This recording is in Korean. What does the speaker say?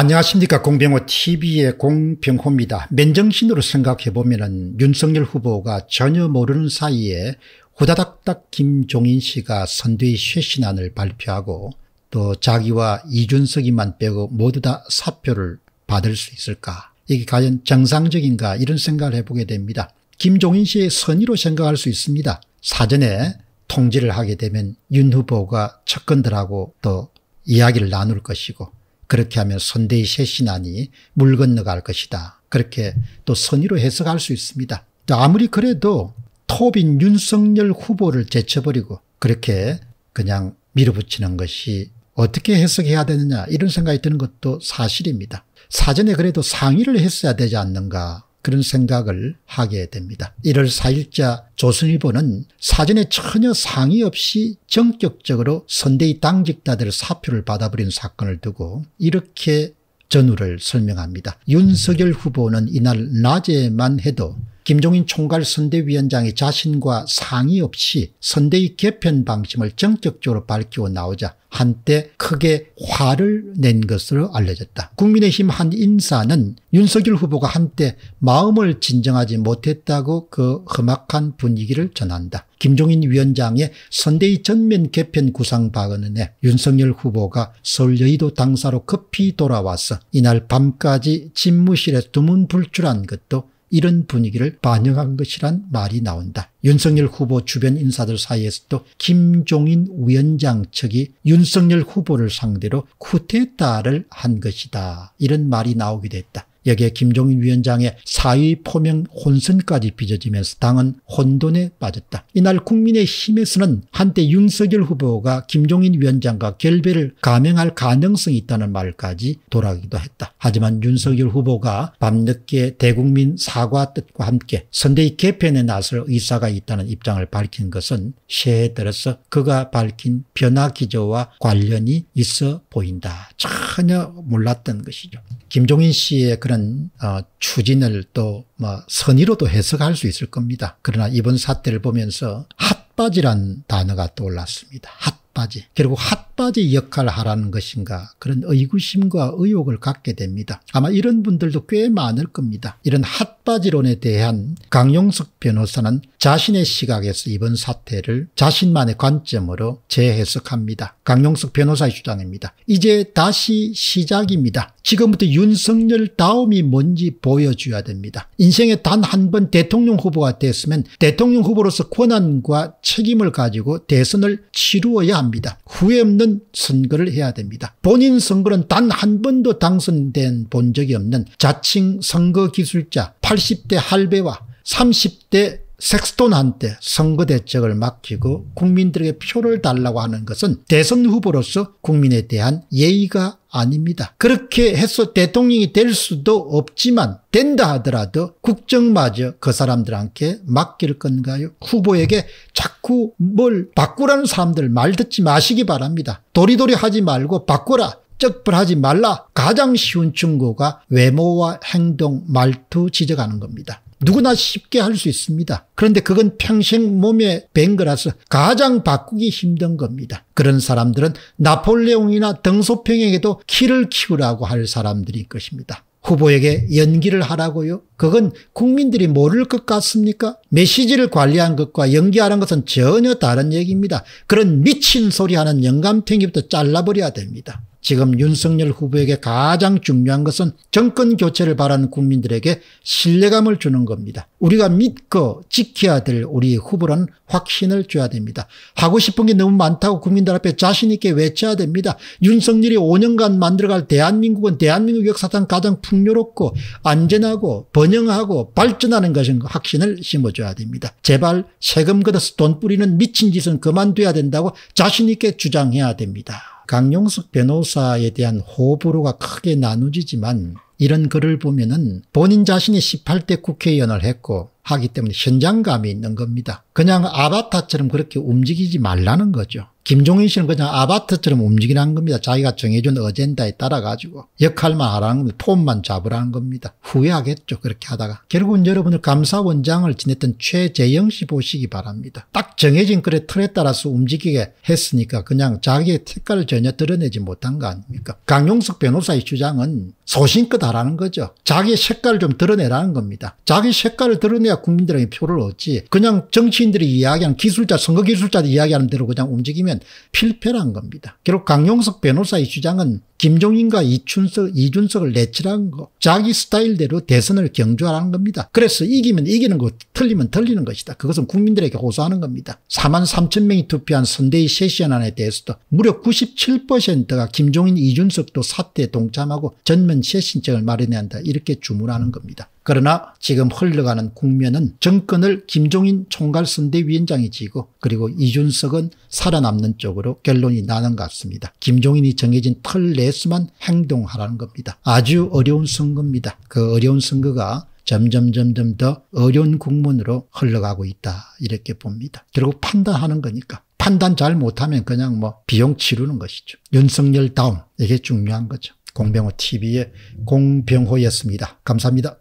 안녕하십니까 공병호 tv의 공병호입니다. 맨정신으로 생각해보면 윤석열 후보가 전혀 모르는 사이에 후다닥닥 김종인 씨가 선두의 쇄신안을 발표하고 또 자기와 이준석이만 빼고 모두 다 사표를 받을 수 있을까 이게 과연 정상적인가 이런 생각을 해보게 됩니다. 김종인 씨의 선의로 생각할 수 있습니다. 사전에 통지를 하게 되면 윤 후보가 측근들하고 또 이야기를 나눌 것이고 그렇게 하면 선대의 셋이나니 물 건너갈 것이다. 그렇게 또 선의로 해석할 수 있습니다. 아무리 그래도 토빈 윤석열 후보를 제쳐버리고 그렇게 그냥 밀어붙이는 것이 어떻게 해석해야 되느냐 이런 생각이 드는 것도 사실입니다. 사전에 그래도 상의를 했어야 되지 않는가 그런 생각을 하게 됩니다. 1월 4일자 조선일보는 사전에 전혀 상의 없이 전격적으로 선대위 당직자들 사표를 받아버린 사건을 두고 이렇게 전후를 설명합니다. 윤석열 후보는 이날 낮에만 해도 김종인 총괄 선대위원장의 자신과 상의 없이 선대의 개편 방침을 정적적으로 밝히고 나오자 한때 크게 화를 낸 것으로 알려졌다. 국민의힘 한 인사는 윤석열 후보가 한때 마음을 진정하지 못했다고 그 험악한 분위기를 전한다. 김종인 위원장의 선대위 전면 개편 구상 박언에 윤석열 후보가 서울 여의도 당사로 급히 돌아와서 이날 밤까지 집무실에 두문불출한 것도 이런 분위기를 반영한 것이란 말이 나온다. 윤석열 후보 주변 인사들 사이에서도 김종인 위원장 측이 윤석열 후보를 상대로 쿠데타를 한 것이다. 이런 말이 나오기도 했다. 여기에 김종인 위원장의 사의 포명 혼선까지 빚어지면서 당은 혼돈에 빠졌다. 이날 국민의힘에서는 한때 윤석열 후보가 김종인 위원장과 결별을 감행할 가능성이 있다는 말까지 돌아가기도 했다. 하지만 윤석열 후보가 밤늦게 대국민 사과 뜻과 함께 선대위 개편에 나설 의사가 있다는 입장을 밝힌 것은 새해 들어서 그가 밝힌 변화 기조와 관련이 있어 보인다. 전혀 몰랐던 것이죠. 김종인 씨의 그런 어, 추진을 또뭐 선의로도 해석할 수 있을 겁니다. 그러나 이번 사태를 보면서 핫바지란 단어가 떠올랐습니다. 핫바지. 결국 핫 텃밭의 역할을 하라는 것인가 그런 의구심과 의혹을 갖게 됩니다. 아마 이런 분들도 꽤 많을 겁니다. 이런 핫바지론에 대한 강용석 변호사는 자신의 시각에서 이번 사태를 자신만의 관점으로 재해석합니다. 강용석 변호사의 주장입니다. 이제 다시 시작입니다. 지금부터 윤석열 다음이 뭔지 보여줘야 됩니다. 인생에 단 한 번 대통령 후보가 됐으면 대통령 후보로서 권한과 책임을 가지고 대선을 치루어야 합니다. 후회 없는 있는 선거를 해야 됩니다. 본인 선거는 단 한 번도 당선된 본 적이 없는 자칭 선거 기술자 80대 할배와 30대 섹스톤 한테 선거 대책을 맡기고 국민들에게 표를 달라고 하는 것은 대선 후보로서 국민에 대한 예의가 아닙니다. 그렇게 해서 대통령이 될 수도 없지만 된다 하더라도 국정마저 그 사람들한테 맡길 건가요? 후보에게 자꾸 뭘 바꾸라는 사람들 말 듣지 마시기 바랍니다. 도리도리 하지 말고 바꾸라. 적불하지 말라 가장 쉬운 충고가 외모와 행동 말투 지적하는 겁니다. 누구나 쉽게 할 수 있습니다. 그런데 그건 평생 몸에 밴 거라서 가장 바꾸기 힘든 겁니다. 그런 사람들은 나폴레옹이나 등소평에게도 키를 키우라고 할 사람들일 것입니다. 후보에게 연기를 하라고요? 그건 국민들이 모를 것 같습니까? 메시지를 관리한 것과 연기하는 것은 전혀 다른 얘기입니다. 그런 미친 소리 하는 영감탱이부터 잘라버려야 됩니다. 지금 윤석열 후보에게 가장 중요한 것은 정권 교체를 바라는 국민들에게 신뢰감을 주는 겁니다. 우리가 믿고 지켜야 될 우리 후보는 라 확신을 줘야 됩니다. 하고 싶은 게 너무 많다고 국민들 앞에 자신 있게 외쳐야 됩니다. 윤석열이 5년간 만들어갈 대한민국은 대한민국 역사상 가장 풍요롭고 안전하고 번영하고 발전하는 것인 확신을 심어줘야 됩니다. 제발 세금 걷어서 돈 뿌리는 미친 짓은 그만둬야 된다고 자신 있게 주장해야 됩니다. 강용석 변호사에 대한 호불호가 크게 나누지만 지 이런 글을 보면은 본인 자신이 18대 국회의원을 했고 하기 때문에 현장감이 있는 겁니다. 그냥 아바타처럼 그렇게 움직이지 말라는 거죠. 김종인 씨는 그냥 아바트처럼 움직이는 겁니다. 자기가 정해준 어젠다에 따라 가지고 역할만 하라는 겁니다. 폼만 잡으라는 겁니다. 후회하겠죠. 그렇게 하다가. 결국은 여러분들 감사원장을 지냈던 최재영 씨 보시기 바랍니다. 딱 정해진 글의 틀에 따라서 움직이게 했으니까 그냥 자기의 색깔을 전혀 드러내지 못한 거 아닙니까? 강용석 변호사의 주장은 소신껏 하라는 거죠. 자기 색깔을 좀 드러내라는 겁니다. 자기 색깔을 드러내야 국민들에게 표를 얻지 그냥 정치인들이 이야기한 기술자 선거기술자들이 이야기하는 대로 그냥 움직이면 하면 필패란 겁니다. 결국 강용석 변호사의 주장은 김종인과 이춘석, 이준석을 내치라는 거 자기 스타일대로 대선을 경주하라는 겁니다. 그래서 이기면 이기는 거 틀리면 틀리는 것이다. 그것은 국민들에게 호소하는 겁니다. 4만 3천 명이 투표한 선대위 세션안에 대해서도 무려 97%가 김종인, 이준석도 사태에 동참하고 전면 세신증을 마련해야 한다 이렇게 주문하는 겁니다. 그러나 지금 흘러가는 국면은 정권을 김종인 총괄선대위원장이 지고 그리고 이준석은 살아남는 쪽으로 결론이 나는 것 같습니다. 김종인이 정해진 틀 내에서만 행동하라는 겁니다. 아주 어려운 선거입니다. 그 어려운 선거가 점점 점점 더 어려운 국문으로 흘러가고 있다 이렇게 봅니다. 결국 판단하는 거니까. 판단 잘 못하면 그냥 뭐 비용 치르는 것이죠. 윤석열 다음 이게 중요한 거죠. 공병호 TV의 공병호였습니다. 감사합니다.